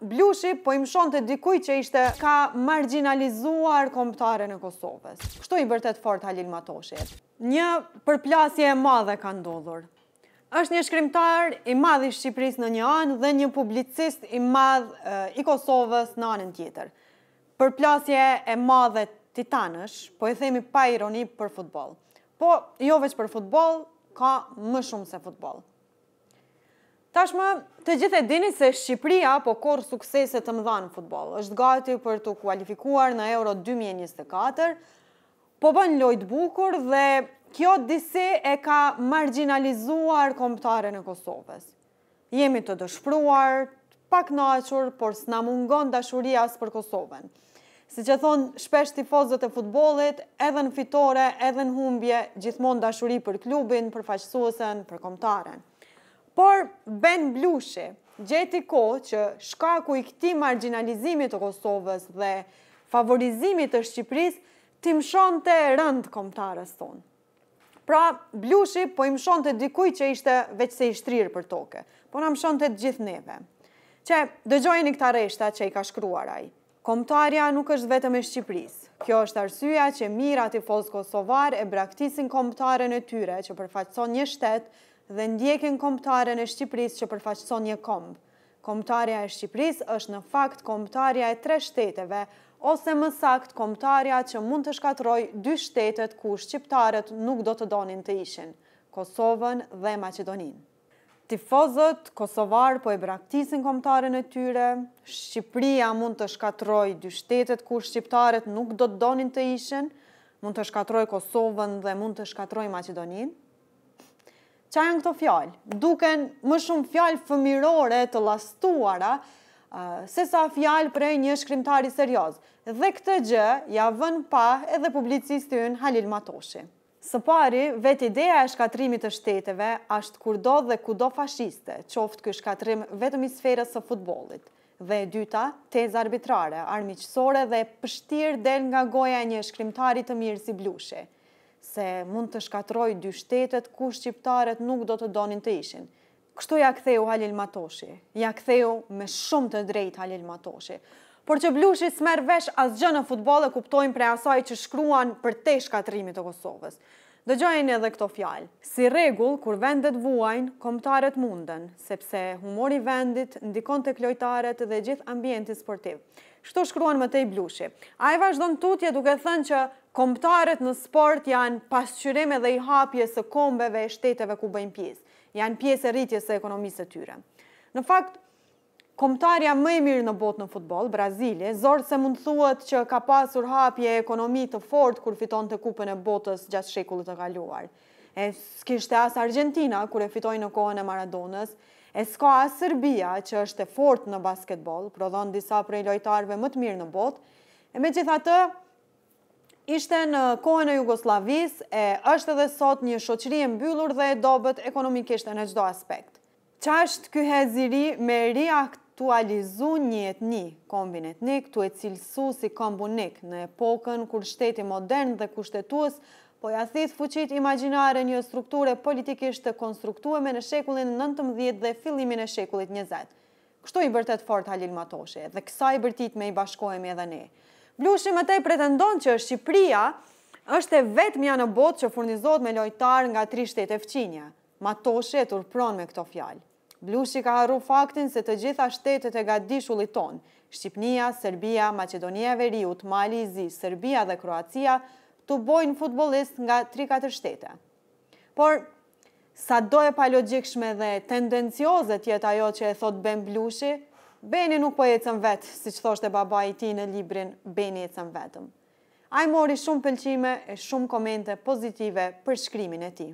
Blushi po imshon të dikuj që ishte ka marginalizuar komptare në Kosovës. Kështu i bërtet fort Halil Matoshi. Një përplasje e madhe ka ndodhur. Êshtë një shkrimtar i madh i Shqipëris në një anë dhe një publicist i madh i Kosovës në anën tjetër. Përplasje e madhe titanësh, po i themi pa ironi për futbol. Po, jo veç për futbol, ka më shumë se futbol. Tashma, të gjithë e dini se Shqipria po korë sukseset të mëdha në futbol. është gati për të kualifikuar në Euro 2024, po bën lojt bukur dhe kjo disi e ka marginalizuar komptare në Kosovës. Jemi të dëshpruar, pak nashur, por s'na mungon dashuria së për Kosovën. Si që thonë, shpesh tifozët e futbolit, edhe në fitore, edhe në humbje, gjithmon dashuri për klubin, për faqësusen, për komptaren. Por, Ben Blushi gjeti ko që shkaku i këti marginalizimit të Kosovës dhe favorizimit të Shqipëris, ti mëshon të rëndë komtarës tonë. Pra, Blushi po i mëshon të dikuj që ishte veç se i shtrirë për toke, po në mshonte të gjithë neve. Që, dëgjojeni këta reshta që i ka shkruar ai. Komtarja nuk është vetëm e Shqipëris. Kjo është arsyja që mira ati fosë Kosovar e braktisin komtare e tyre që përfaqëson një shtetë dhe ndjekin komptaren e Shqipëris që përfaqëson një komb. Komptarja e Shqipëris është në fakt komptarja e tre shteteve, ose më sakt komptarja që mund të shkatroj dy shtetet ku Shqiptarët nuk do të donin të ishin, Kosovën dhe Macedonin. Tifozët, Kosovar po e braktisin komptarën e tyre, Shqipëria mund të shkatroj dy shtetet ku Shqiptarët nuk do të donin të ishin, mund të shkatroj Kosovën dhe mund të shkatroj Macedonin, qa janë këto fjallë? Duken më shumë fjallë fëmirore të lastuara, se sa fjallë e një shkrimtari serios. Dhe këtë gjë, ja vën pa edhe publicisti unë Halil Matoshi. Së pari, vetë ideja e shkatrimit të shteteve ashtë kurdo dhe kudo fashiste, qoftë kjo shkatrim vetëm i sferës së futbolit. Dhe e dyta, tez arbitrare, armiqësore dhe pështirë del nga goja një shkrimtari të mirë si blushe se mund të shkatroj dy shtetet ku shqiptarët nuk do të donin të ishin. Kështu ja ktheu Halil Matoshi, ja ktheu me shumë të drejt Halil Matoshi. Por që Blushi smer vesh asgjë në futboll e kuptojnë pre asaj që shkruan për te shkatrimit të Kosovës. Dëgjojnë edhe këto fjalë. Si regull, kur vendet vuajnë, komptaret mundën, sepse humori vendit ndikon të klojtaret dhe gjithë ambienti sportiv. Shto shkruan më te i blushi. A e vazhdo në tutje duke thënë që Komptarët në sport janë pasqyreme dhe i hapje së kombeve e shteteve ku bëjmë pjesë. Janë pjesë e rritjes së ekonomisë të tyre. Në fakt, komptarja më e mirë në botë në futbol, Brazili, zorë se mundë thuët që ka pasur hapje e ekonomi të fort kur fiton të kupën e botës gjatë shekullu të galuar. E s'kishte asë Argentina, kur e fitoj në kohën e Maradonës, e s'ka asë Serbia, që është e fort në basketbol, prodhon disa prej lojtarve më të mirë në botë, e me gjitha të, ishte në kohën e Jugoslavis, e është edhe sot një shoqëri e mbyllur dhe e dobet ekonomikisht e në gjdo aspekt. është këhe ziri me reaktualizu një etni, kombin etnik, të e cilësu si kombunik në epokën kur shteti modern dhe kushtetuës, po jathit fuqit imaginare një strukture politikisht të konstruktueme në shekullin 19 dhe fillimin e shekullit 20. Kështu i bërtet fort Halil Matoshe dhe kësa i bërtit me i bashkojme edhe ne. Blushi më pretendon që Shqipria është e vetë mja në botë që furnizot me lojtar nga tri shtetë e fqinje. Matoshe e turpron me këto fjalë. Blushi ka arru faktin se të gjitha shtetët e gadi ton, Shqipnia, Serbia, Macedonia, Veriut, Mali, Zi, Serbia dhe Kroacia të bojnë futbolist nga tri katër shtete. Por, sa do e pa logikshme dhe tendencioze tjetë ajo që e thot Ben Blushi, Beni nuk po jetësëm vetë, si që thoshtë e baba i ti në librin Beni jetësëm vetëm. Ajë mori shumë pëlqime e shumë komente pozitive për shkrymin e ti.